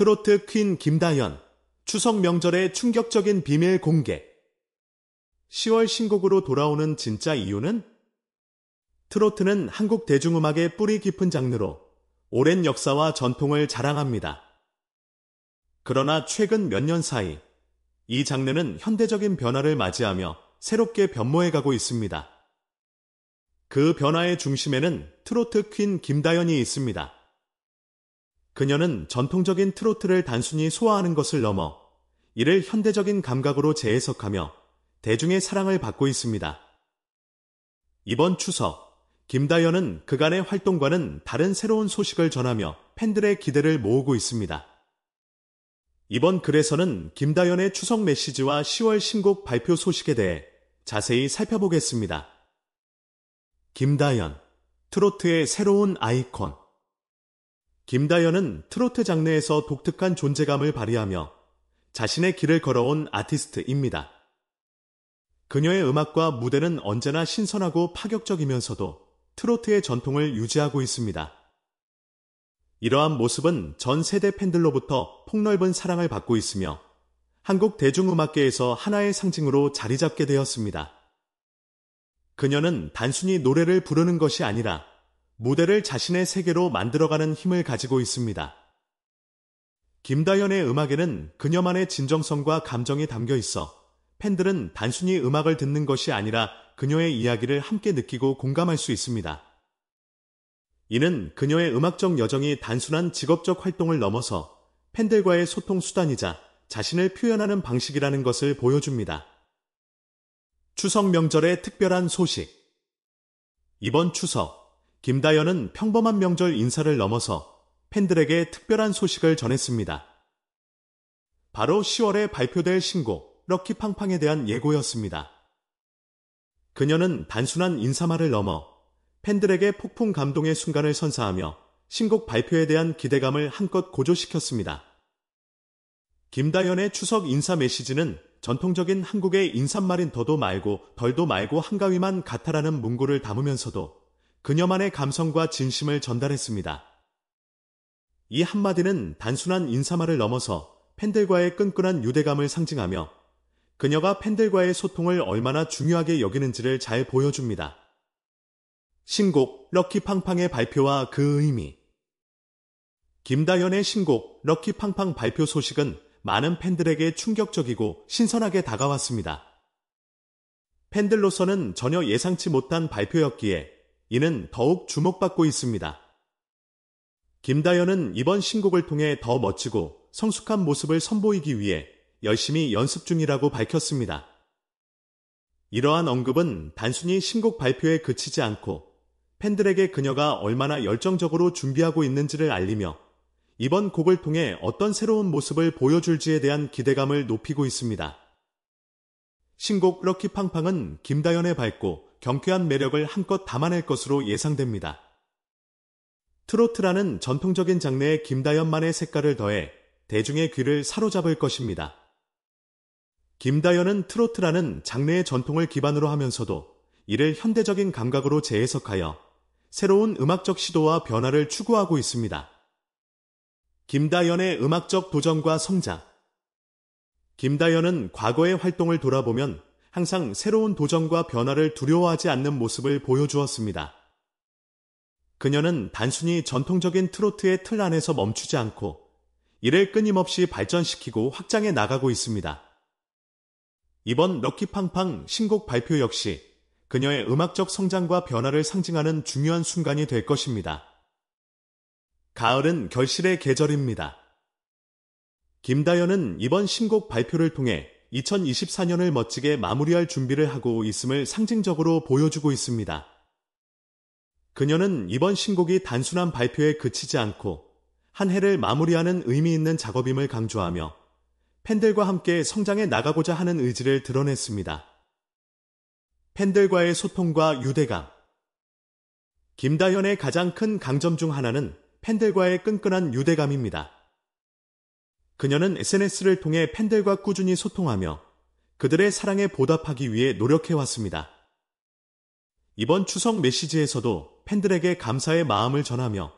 트로트 퀸김다현 추석 명절의 충격적인 비밀 공개. 10월 신곡으로 돌아오는 진짜 이유는 트로트는 한국 대중음악의 뿌리 깊은 장르로 오랜 역사와 전통을 자랑합니다. 그러나 최근 몇 년 사이 이 장르는 현대적인 변화를 맞이하며 새롭게 변모해가고 있습니다. 그 변화의 중심에는 트로트 퀸김다현이 있습니다. 그녀는 전통적인 트로트를 단순히 소화하는 것을 넘어 이를 현대적인 감각으로 재해석하며 대중의 사랑을 받고 있습니다. 이번 추석, 김다연은 그간의 활동과는 다른 새로운 소식을 전하며 팬들의 기대를 모으고 있습니다. 이번 글에서는 김다연의 추석 메시지와 10월 신곡 발표 소식에 대해 자세히 살펴보겠습니다. 김다연, 트로트의 새로운 아이콘 김다현은 트로트 장르에서 독특한 존재감을 발휘하며 자신의 길을 걸어온 아티스트입니다. 그녀의 음악과 무대는 언제나 신선하고 파격적이면서도 트로트의 전통을 유지하고 있습니다. 이러한 모습은 전 세대 팬들로부터 폭넓은 사랑을 받고 있으며 한국 대중음악계에서 하나의 상징으로 자리 잡게 되었습니다. 그녀는 단순히 노래를 부르는 것이 아니라 모델을 자신의 세계로 만들어가는 힘을 가지고 있습니다. 김다연의 음악에는 그녀만의 진정성과 감정이 담겨 있어 팬들은 단순히 음악을 듣는 것이 아니라 그녀의 이야기를 함께 느끼고 공감할 수 있습니다. 이는 그녀의 음악적 여정이 단순한 직업적 활동을 넘어서 팬들과의 소통 수단이자 자신을 표현하는 방식이라는 것을 보여줍니다. 추석 명절의 특별한 소식 이번 추석 김다연은 평범한 명절 인사를 넘어서 팬들에게 특별한 소식을 전했습니다. 바로 10월에 발표될 신곡 럭키팡팡에 대한 예고였습니다. 그녀는 단순한 인사말을 넘어 팬들에게 폭풍 감동의 순간을 선사하며 신곡 발표에 대한 기대감을 한껏 고조시켰습니다. 김다연의 추석 인사 메시지는 전통적인 한국의 인사말인 더도 말고 덜도 말고 한가위만 같아라는 문구를 담으면서도 그녀만의 감성과 진심을 전달했습니다. 이 한마디는 단순한 인사말을 넘어서 팬들과의 끈끈한 유대감을 상징하며 그녀가 팬들과의 소통을 얼마나 중요하게 여기는지를 잘 보여줍니다. 신곡 럭키팡팡의 발표와 그 의미 김다현의 신곡 럭키팡팡 발표 소식은 많은 팬들에게 충격적이고 신선하게 다가왔습니다. 팬들로서는 전혀 예상치 못한 발표였기에 이는 더욱 주목받고 있습니다. 김다현은 이번 신곡을 통해 더 멋지고 성숙한 모습을 선보이기 위해 열심히 연습 중이라고 밝혔습니다. 이러한 언급은 단순히 신곡 발표에 그치지 않고 팬들에게 그녀가 얼마나 열정적으로 준비하고 있는지를 알리며 이번 곡을 통해 어떤 새로운 모습을 보여줄지에 대한 기대감을 높이고 있습니다. 신곡 럭키팡팡은 김다연의 밝고 경쾌한 매력을 한껏 담아낼 것으로 예상됩니다. 트로트라는 전통적인 장르에 김다연만의 색깔을 더해 대중의 귀를 사로잡을 것입니다. 김다연은 트로트라는 장르의 전통을 기반으로 하면서도 이를 현대적인 감각으로 재해석하여 새로운 음악적 시도와 변화를 추구하고 있습니다. 김다연의 음악적 도전과 성장 김다연은 과거의 활동을 돌아보면 항상 새로운 도전과 변화를 두려워하지 않는 모습을 보여주었습니다. 그녀는 단순히 전통적인 트로트의 틀 안에서 멈추지 않고 이를 끊임없이 발전시키고 확장해 나가고 있습니다. 이번 럭키팡팡 신곡 발표 역시 그녀의 음악적 성장과 변화를 상징하는 중요한 순간이 될 것입니다. 가을은 결실의 계절입니다. 김다연은 이번 신곡 발표를 통해 2024년을 멋지게 마무리할 준비를 하고 있음을 상징적으로 보여주고 있습니다. 그녀는 이번 신곡이 단순한 발표에 그치지 않고 한 해를 마무리하는 의미 있는 작업임을 강조하며 팬들과 함께 성장해 나가고자 하는 의지를 드러냈습니다. 팬들과의 소통과 유대감. 김다현의 가장 큰 강점 중 하나는 팬들과의 끈끈한 유대감입니다. 그녀는 SNS를 통해 팬들과 꾸준히 소통하며 그들의 사랑에 보답하기 위해 노력해왔습니다. 이번 추석 메시지에서도 팬들에게 감사의 마음을 전하며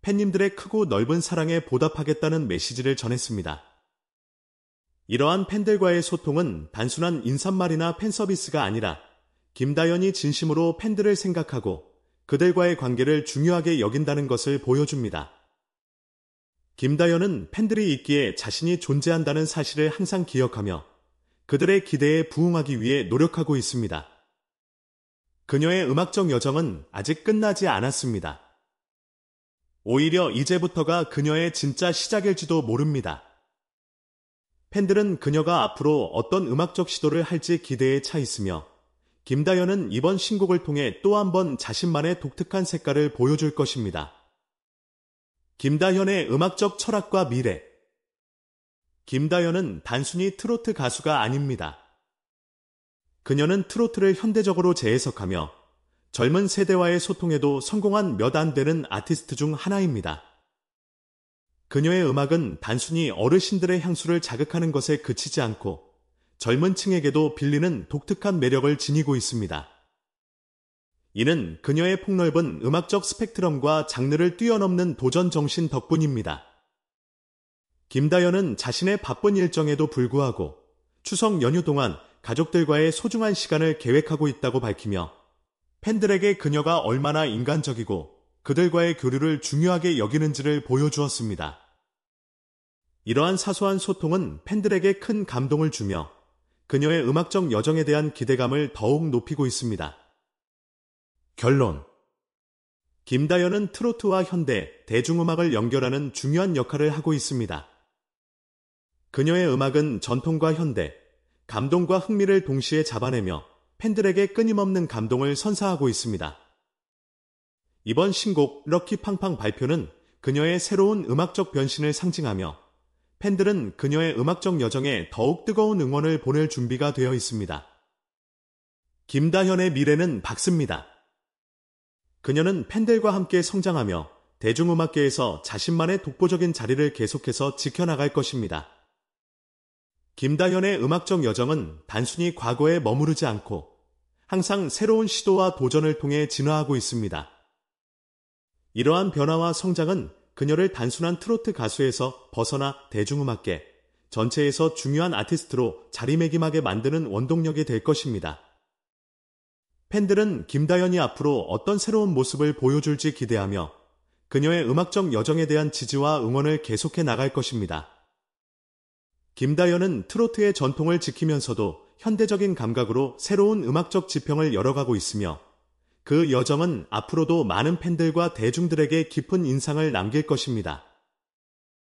팬님들의 크고 넓은 사랑에 보답하겠다는 메시지를 전했습니다. 이러한 팬들과의 소통은 단순한 인사말이나 팬서비스가 아니라 김다연이 진심으로 팬들을 생각하고 그들과의 관계를 중요하게 여긴다는 것을 보여줍니다. 김다현은 팬들이 있기에 자신이 존재한다는 사실을 항상 기억하며 그들의 기대에 부응하기 위해 노력하고 있습니다. 그녀의 음악적 여정은 아직 끝나지 않았습니다. 오히려 이제부터가 그녀의 진짜 시작일지도 모릅니다. 팬들은 그녀가 앞으로 어떤 음악적 시도를 할지 기대에 차 있으며 김다현은 이번 신곡을 통해 또 한 번 자신만의 독특한 색깔을 보여줄 것입니다. 김다현의 음악적 철학과 미래 김다현은 단순히 트로트 가수가 아닙니다. 그녀는 트로트를 현대적으로 재해석하며 젊은 세대와의 소통에도 성공한 몇 안 되는 아티스트 중 하나입니다. 그녀의 음악은 단순히 어르신들의 향수를 자극하는 것에 그치지 않고 젊은 층에게도 빌리는 독특한 매력을 지니고 있습니다. 이는 그녀의 폭넓은 음악적 스펙트럼과 장르를 뛰어넘는 도전 정신 덕분입니다. 김다연은 자신의 바쁜 일정에도 불구하고 추석 연휴 동안 가족들과의 소중한 시간을 계획하고 있다고 밝히며 팬들에게 그녀가 얼마나 인간적이고 그들과의 교류를 중요하게 여기는지를 보여주었습니다. 이러한 사소한 소통은 팬들에게 큰 감동을 주며 그녀의 음악적 여정에 대한 기대감을 더욱 높이고 있습니다. 결론 김다연은 트로트와 현대, 대중음악을 연결하는 중요한 역할을 하고 있습니다. 그녀의 음악은 전통과 현대, 감동과 흥미를 동시에 잡아내며 팬들에게 끊임없는 감동을 선사하고 있습니다. 이번 신곡 럭키 팡팡 발표는 그녀의 새로운 음악적 변신을 상징하며 팬들은 그녀의 음악적 여정에 더욱 뜨거운 응원을 보낼 준비가 되어 있습니다. 김다현의 미래는 밝습니다. 그녀는 팬들과 함께 성장하며 대중음악계에서 자신만의 독보적인 자리를 계속해서 지켜나갈 것입니다. 김다현의 음악적 여정은 단순히 과거에 머무르지 않고 항상 새로운 시도와 도전을 통해 진화하고 있습니다. 이러한 변화와 성장은 그녀를 단순한 트로트 가수에서 벗어나 대중음악계 전체에서 중요한 아티스트로 자리매김하게 만드는 원동력이 될 것입니다. 팬들은 김다현이 앞으로 어떤 새로운 모습을 보여줄지 기대하며 그녀의 음악적 여정에 대한 지지와 응원을 계속해 나갈 것입니다. 김다현은 트로트의 전통을 지키면서도 현대적인 감각으로 새로운 음악적 지평을 열어가고 있으며 그 여정은 앞으로도 많은 팬들과 대중들에게 깊은 인상을 남길 것입니다.